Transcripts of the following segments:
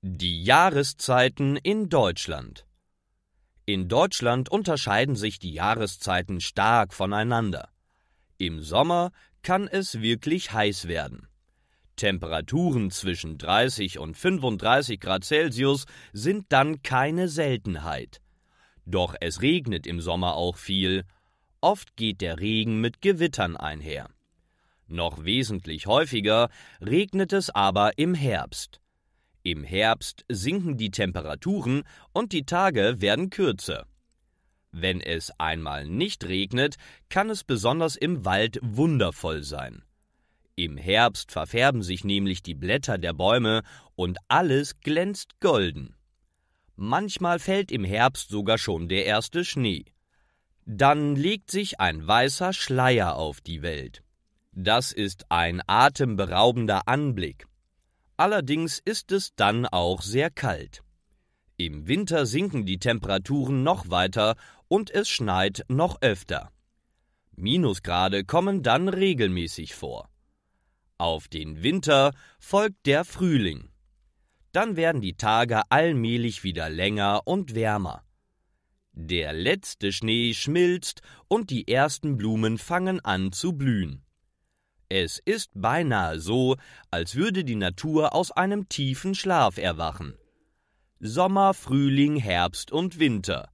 Die Jahreszeiten in Deutschland In Deutschland unterscheiden sich die Jahreszeiten stark voneinander. Im Sommer kann es wirklich heiß werden. Temperaturen zwischen 30 und 35 Grad Celsius sind dann keine Seltenheit. Doch es regnet im Sommer auch viel. Oft geht der Regen mit Gewittern einher. Noch wesentlich häufiger regnet es aber im Herbst. Im Herbst sinken die Temperaturen und die Tage werden kürzer. Wenn es einmal nicht regnet, kann es besonders im Wald wundervoll sein. Im Herbst verfärben sich nämlich die Blätter der Bäume und alles glänzt golden. Manchmal fällt im Herbst sogar schon der erste Schnee. Dann legt sich ein weißer Schleier auf die Welt. Das ist ein atemberaubender Anblick. Allerdings ist es dann auch sehr kalt. Im Winter sinken die Temperaturen noch weiter und es schneit noch öfter. Minusgrade kommen dann regelmäßig vor. Auf den Winter folgt der Frühling. Dann werden die Tage allmählich wieder länger und wärmer. Der letzte Schnee schmilzt und die ersten Blumen fangen an zu blühen. Es ist beinahe so, als würde die Natur aus einem tiefen Schlaf erwachen. Sommer, Frühling, Herbst und Winter.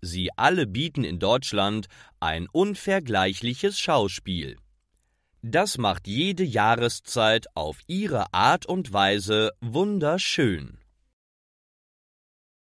Sie alle bieten in Deutschland ein unvergleichliches Schauspiel. Das macht jede Jahreszeit auf ihre Art und Weise wunderschön.